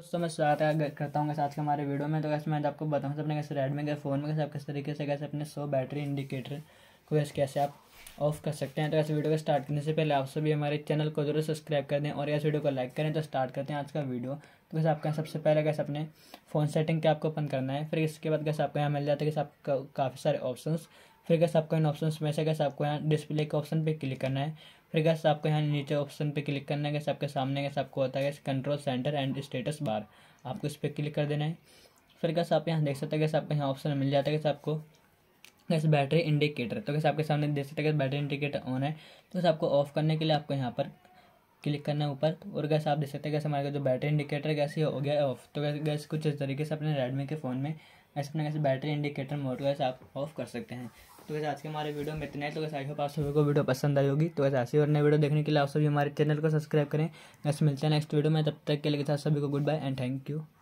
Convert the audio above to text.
दोस्तों मैं सारा करता हूँ कैसे आज के हमारे वीडियो में तो कैसे मैं आपको बताऊँ अपने कैसे रेडमी के फ़ोन में कैसे आप किस तरीके से कैसे अपने सो बैटरी इंडिकेटर को कैसे कैसे आप ऑफ कर सकते हैं तो ऐसे वीडियो को स्टार्ट करने से पहले आप सभी हमारे चैनल को जरूर सब्सक्राइब कर दें और ऐसे वीडियो को लाइक करें तो स्टार्ट करते हैं आज का वीडियो तो कैसे आपका सबसे पहले कैसे अपने फ़ोन सेटिंग के आपको ओपन करना है फिर इसके बाद कैसे आपको यहाँ मिल जाता है कैसे आपका काफ़ी सारे ऑप्शन फिर गैस आपको इन ऑप्शन में से गैस आपको यहाँ डिस्प्ले के ऑप्शन पे क्लिक करना है फिर गैस आपको यहाँ नीचे ऑप्शन पे क्लिक करना है गैस आपके सामने गैस आपको होता है gas control centre and status bar आपको इस पर क्लिक कर देना है फिर गैस आप यहाँ देख सकते हैं गैस आपको यहाँ ऑप्शन मिल जाता है गैस आपको गैस बैटरी इंडिकेटर तो कैसे आपके सामने देख सकते हैं गैस बैटरी इंडिकेटर ऑन है तो गैस आपको ऑफ करने के लिए आपको यहाँ पर क्लिक करना है ऊपर और गैस आप देख सकते हैं कैसे हमारे जो बैटरी इंडिकेटर कैसे हो गया ऑफ तो कैसे गैस कुछ इस तरीके से अपने रेडमी के फ़ोन में ऐसे अपने कैसे बैटरी इंडिकेटर मोड कैसे आप ऑफ कर सकते हैं तो वैसे आज के हमारे वीडियो में इतना है तो वैसे आई होप आप सभी को वीडियो पसंद आई होगी तो वैसे ऐसे और नए वीडियो देखने के लिए आप सभी हमारे चैनल को सब्सक्राइब करें बस मिलते हैं नेक्स्ट वीडियो में तब तक के लिए साथ सभी को goodbye and thank you